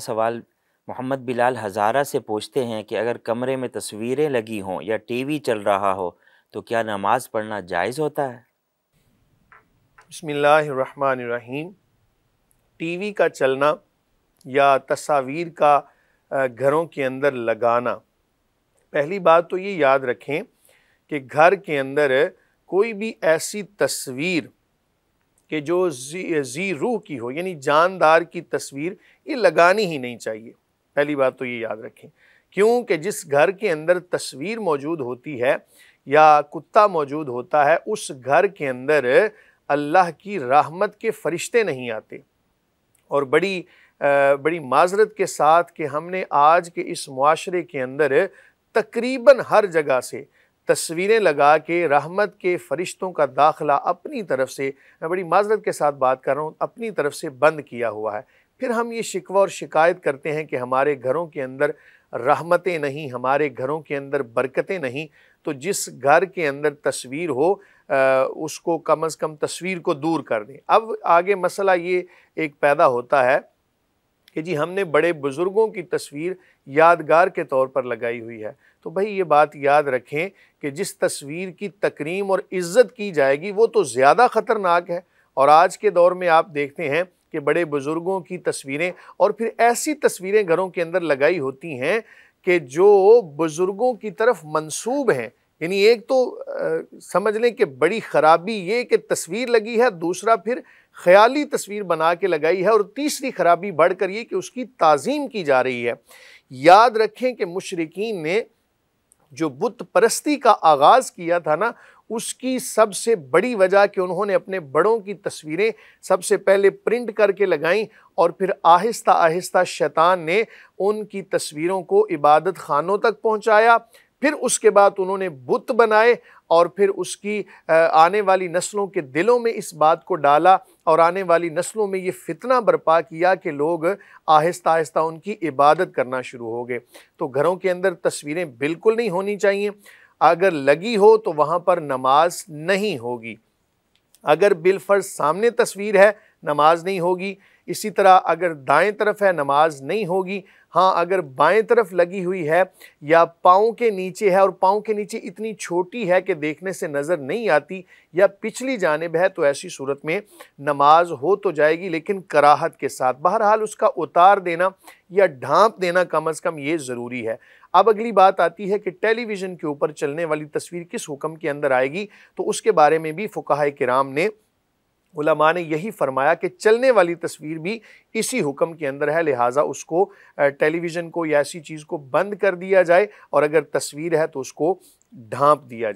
सवाल मोहम्मद बिलाल हज़ारा से पूछते हैं कि अगर कमरे में तस्वीरें लगी हों या टीवी चल रहा हो तो क्या नमाज पढ़ना जायज़ होता है बसमीम टीवी का चलना या तस्वीर का घरों के अंदर लगाना पहली बात तो ये याद रखें कि घर के अंदर कोई भी ऐसी तस्वीर कि जो जी, जी रूह की हो यानी जानदार की तस्वीर ये लगानी ही नहीं चाहिए पहली बात तो ये याद रखें क्योंकि जिस घर के अंदर तस्वीर मौजूद होती है या कुत्ता मौजूद होता है उस घर के अंदर अल्लाह की रहमत के फरिश्ते नहीं आते और बड़ी आ, बड़ी माजरत के साथ कि हमने आज के इस माशरे के अंदर तकरीबन हर जगह से तस्वीरें लगा के रहमत के फरिश्तों का दाखिला अपनी तरफ से मैं बड़ी माजरत के साथ बात कर रहा हूँ अपनी तरफ से बंद किया हुआ है फिर हम ये शिकवा और शिकायत करते हैं कि हमारे घरों के अंदर रहमतें नहीं हमारे घरों के अंदर बरकतें नहीं तो जिस घर के अंदर तस्वीर हो आ, उसको कम अज़ कम तस्वीर को दूर कर दें अब आगे मसला ये एक पैदा होता है कि जी हमने बड़े बुज़ुर्गों की तस्वीर यादगार के तौर पर लगाई हुई है तो भाई ये बात याद रखें कि जिस तस्वीर की तकरीम और इज़्ज़त की जाएगी वो तो ज़्यादा ख़तरनाक है और आज के दौर में आप देखते हैं कि बड़े बुज़ुर्गों की तस्वीरें और फिर ऐसी तस्वीरें घरों के अंदर लगाई होती हैं कि जो बुज़ुर्गों की तरफ मंसूब हैं यानी एक तो आ, समझ लें कि बड़ी ख़राबी ये कि तस्वीर लगी है दूसरा फिर ख्याली तस्वीर बना के लगाई है और तीसरी खराबी बढ़ कर ये कि उसकी ताज़ीम की जा रही है याद रखें कि मुशरकिन ने जो बुत परस्ती का आगाज़ किया था ना उसकी सबसे बड़ी वजह कि उन्होंने अपने बड़ों की तस्वीरें सबसे पहले प्रिंट करके लगाईं और फिर आहिस्ता आहिस्ता शैतान ने उनकी तस्वीरों को इबादत खानों तक पहुंचाया फिर उसके बाद उन्होंने बुत बनाए और फिर उसकी आने वाली नस्लों के दिलों में इस बात को डाला और आने वाली नस्लों में ये फितना बर्पा किया कि लोग आहिस्ता आहिस्ता उनकी इबादत करना शुरू हो गए तो घरों के अंदर तस्वीरें बिल्कुल नहीं होनी चाहिए अगर लगी हो तो वहाँ पर नमाज नहीं होगी अगर बिलफर्ज सामने तस्वीर है नमाज नहीं होगी इसी तरह अगर दाएं तरफ है नमाज नहीं होगी हाँ अगर बाएं तरफ लगी हुई है या पाँव के नीचे है और पाँव के नीचे इतनी छोटी है कि देखने से नज़र नहीं आती या पिछली जानब है तो ऐसी सूरत में नमाज हो तो जाएगी लेकिन कराहत के साथ बहरहाल उसका उतार देना या ढांप देना कम अज़ कम ये ज़रूरी है अब अगली बात आती है कि टेलीविज़न के ऊपर चलने वाली तस्वीर किस हुक्म के अंदर आएगी तो उसके बारे में भी फ़ुकाह कराम ने उलमा ने यही फरमाया कि चलने वाली तस्वीर भी इसी हुक्म के अंदर है लिहाजा उसको टेलीविज़न को या ऐसी चीज़ को बंद कर दिया जाए और अगर तस्वीर है तो उसको ढांप दिया जाए